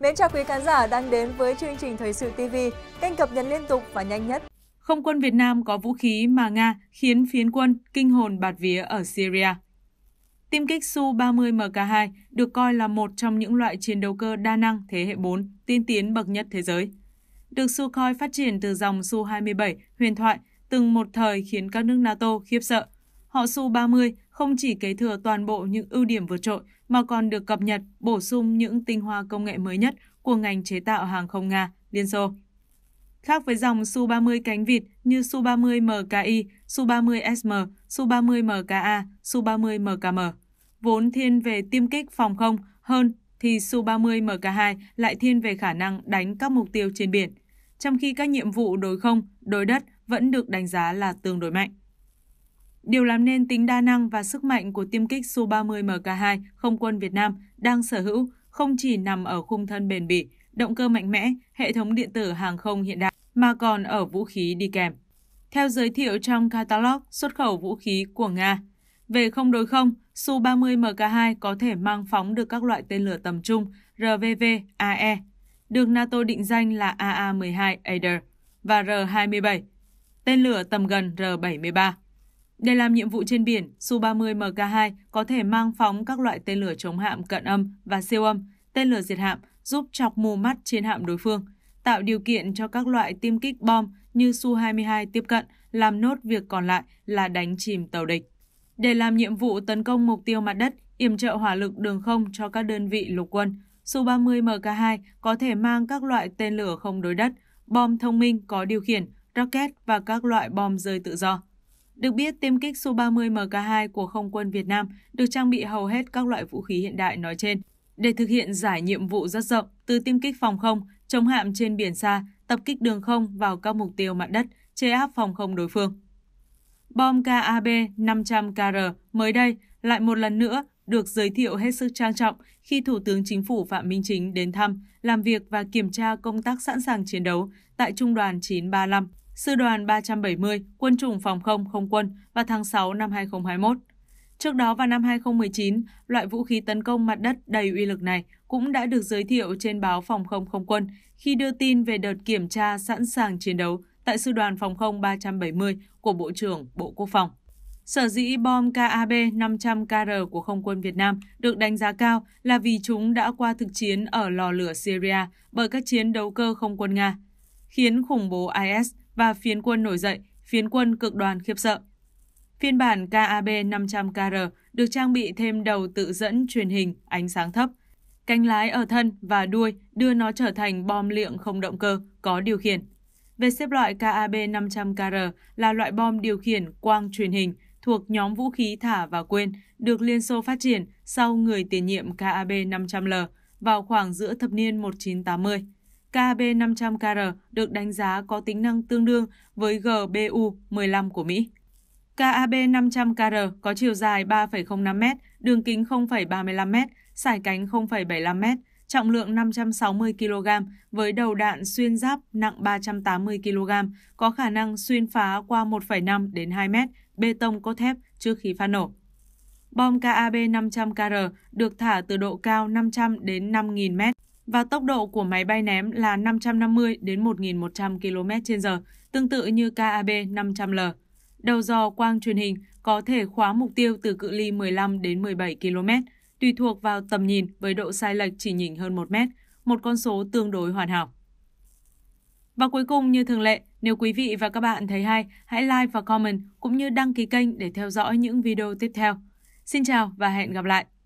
Mến chào quý khán giả đang đến với chương trình Thời sự TV, kênh cập nhật liên tục và nhanh nhất. Không quân Việt Nam có vũ khí mà Nga khiến phiến quân kinh hồn bạt vía ở Syria. Tiêm kích Su-30 MK2 được coi là một trong những loại chiến đấu cơ đa năng thế hệ 4 tiên tiến bậc nhất thế giới. Được Sukhoi phát triển từ dòng Su-27 huyền thoại từng một thời khiến các nước NATO khiếp sợ. Họ Su-30 không chỉ kế thừa toàn bộ những ưu điểm vượt trội mà còn được cập nhật, bổ sung những tinh hoa công nghệ mới nhất của ngành chế tạo hàng không Nga, Liên Xô. Khác với dòng Su-30 cánh vịt như Su-30 MKI, Su-30 SM, Su-30 MKA, Su-30 MKM, vốn thiên về tiêm kích phòng không hơn thì Su-30 MK2 lại thiên về khả năng đánh các mục tiêu trên biển, trong khi các nhiệm vụ đối không, đối đất vẫn được đánh giá là tương đối mạnh. Điều làm nên tính đa năng và sức mạnh của tiêm kích Su-30 MK2 không quân Việt Nam đang sở hữu không chỉ nằm ở khung thân bền bỉ, động cơ mạnh mẽ, hệ thống điện tử hàng không hiện đại, mà còn ở vũ khí đi kèm. Theo giới thiệu trong catalog xuất khẩu vũ khí của Nga, về không đối không, Su-30 MK2 có thể mang phóng được các loại tên lửa tầm trung RVV AE, được NATO định danh là AA-12 Ader và R-27, tên lửa tầm gần R-73. Để làm nhiệm vụ trên biển, Su-30 MK2 có thể mang phóng các loại tên lửa chống hạm cận âm và siêu âm, tên lửa diệt hạm giúp chọc mù mắt trên hạm đối phương, tạo điều kiện cho các loại tiêm kích bom như Su-22 tiếp cận, làm nốt việc còn lại là đánh chìm tàu địch. Để làm nhiệm vụ tấn công mục tiêu mặt đất, yểm trợ hỏa lực đường không cho các đơn vị lục quân, Su-30 MK2 có thể mang các loại tên lửa không đối đất, bom thông minh có điều khiển, rocket và các loại bom rơi tự do. Được biết, tiêm kích Su-30 MK2 của Không quân Việt Nam được trang bị hầu hết các loại vũ khí hiện đại nói trên để thực hiện giải nhiệm vụ rất rộng từ tiêm kích phòng không, chống hạm trên biển xa, tập kích đường không vào các mục tiêu mặt đất, chế áp phòng không đối phương. Bom KAB 500KR mới đây lại một lần nữa được giới thiệu hết sức trang trọng khi Thủ tướng Chính phủ Phạm Minh Chính đến thăm, làm việc và kiểm tra công tác sẵn sàng chiến đấu tại Trung đoàn 935. Sư đoàn 370, Quân chủng Phòng không Không quân vào tháng 6 năm 2021. Trước đó vào năm 2019, loại vũ khí tấn công mặt đất đầy uy lực này cũng đã được giới thiệu trên báo Phòng không Không quân khi đưa tin về đợt kiểm tra sẵn sàng chiến đấu tại Sư đoàn Phòng không 370 của Bộ trưởng Bộ Quốc phòng. Sở dĩ bom KAB 500KR của Không quân Việt Nam được đánh giá cao là vì chúng đã qua thực chiến ở lò lửa Syria bởi các chiến đấu cơ không quân Nga, khiến khủng bố IS và phiến quân nổi dậy, phiến quân cực đoan khiếp sợ. Phiên bản KAB 500KR được trang bị thêm đầu tự dẫn truyền hình ánh sáng thấp. Cánh lái ở thân và đuôi đưa nó trở thành bom liệng không động cơ, có điều khiển. Về xếp loại KAB 500KR là loại bom điều khiển quang truyền hình thuộc nhóm vũ khí thả và quên, được Liên Xô phát triển sau người tiền nhiệm KAB 500L vào khoảng giữa thập niên 1980. KB500KR được đánh giá có tính năng tương đương với GBU-15 của Mỹ. KAB500KR có chiều dài 3,05m, đường kính 0,35m, sải cánh 0,75m, trọng lượng 560 kg với đầu đạn xuyên giáp nặng 380 kg, có khả năng xuyên phá qua 1,5 đến 2 mét bê tông cốt thép trước khi phát nổ. Bom KAB 500 KR được thả từ độ cao 500 đến 5.000 mét và tốc độ của máy bay ném là 550 đến 1.100 km/h, tương tự như KAB 500L. Đầu dò quang truyền hình có thể khóa mục tiêu từ cự ly 15 đến 17 km, tùy thuộc vào tầm nhìn với độ sai lệch chỉ nhỉnh hơn 1 mét, một con số tương đối hoàn hảo. Và cuối cùng như thường lệ, nếu quý vị và các bạn thấy hay, hãy like và comment cũng như đăng ký kênh để theo dõi những video tiếp theo. Xin chào và hẹn gặp lại!